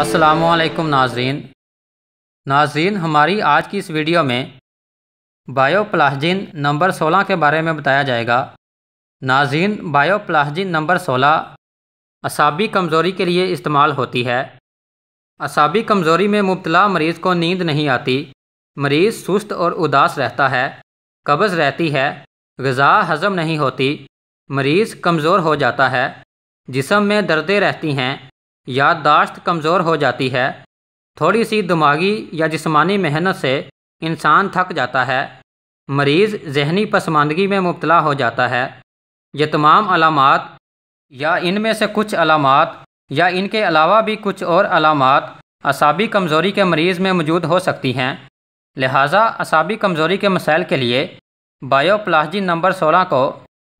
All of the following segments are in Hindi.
असलकुम नाजरीन नाजरीन हमारी आज की इस वीडियो में बायोप्लाजिन नंबर 16 के बारे में बताया जाएगा नाजरीन बायोप्लाजिन नंबर 16 असाबी कमज़ोरी के लिए इस्तेमाल होती है असाबी कमज़ोरी में मुबतला मरीज़ को नींद नहीं आती मरीज़ सुस्त और उदास रहता है कब्ज़ रहती है गज़ा हज़म नहीं होती मरीज़ कमज़ोर हो जाता है जिसम में दर्दें रहती हैं याददाश्त कमज़ोर हो जाती है थोड़ी सी दिमागी या जिस्मानी मेहनत से इंसान थक जाता है मरीज़ जहनी पसमानदगी में मुबतला हो जाता है ये तमाम अलामत या इनमें से कुछ अलामत या इनके अलावा भी कुछ और अलामत असाबी कमज़ोरी के मरीज़ में मौजूद हो सकती हैं लिहाजा असाबी कमज़ोरी के मसाइल के लिए बायोप्लाजी नंबर सोलह को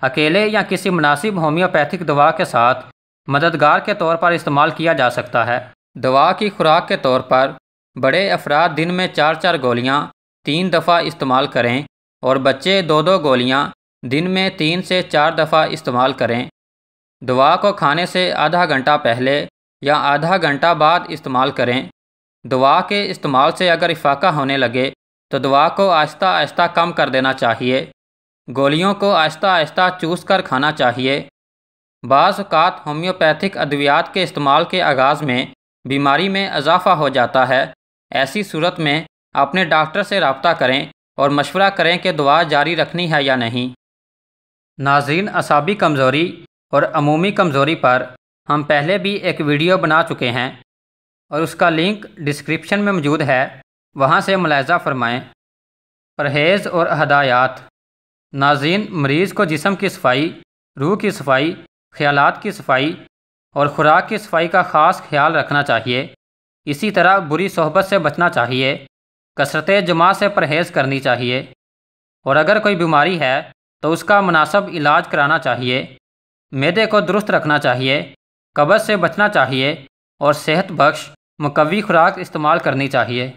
अकेले या किसी मुनासिब होम्योपैथिक दवा के साथ मददगार के तौर पर इस्तेमाल किया जा सकता है दवा की खुराक के तौर पर बड़े अफराद दिन में चार चार गोलियाँ तीन दफ़ा इस्तेमाल करें और बच्चे दो दो गोलियाँ दिन में तीन से चार दफ़ा इस्तेमाल करें दवा को खाने से आधा घंटा पहले या आधा घंटा बाद इस्तेमाल करें दवा के इस्तेमाल से अगर इफाका होने लगे तो दवा को आहिस्ता आहिस्ता कम कर देना चाहिए गोलियों को आहिस्ता आहिस्ता चूस कर खाना चाहिए बाज़ात होम्योपैथिक अद्वियात के इस्तेमाल के आगाज़ में बीमारी में इजाफा हो जाता है ऐसी सूरत में अपने डॉक्टर से रबता करें और मशवरा करें कि दवा जारी रखनी है या नहीं नाजीन असाबी कमज़ोरी और अमूमी कमज़ोरी पर हम पहले भी एक वीडियो बना चुके हैं और उसका लिंक डिस्क्रिप्शन में मौजूद है वहाँ से मुलायजा फरमाएँ परहेज़ और हदायात नाजीन मरीज़ को जिसम की सफाई रूह की सफाई ख्यालात की सफाई और ख़ुराक की सफाई का ख़ास ख्याल रखना चाहिए इसी तरह बुरी सोहबत से बचना चाहिए कसरत जमा से परहेज़ करनी चाहिए और अगर कोई बीमारी है तो उसका मुनासब इलाज कराना चाहिए मैदे को दुरुस्त रखना चाहिए कब्ज़ से बचना चाहिए और सेहत बख्श मकवी खुराक इस्तेमाल करनी चाहिए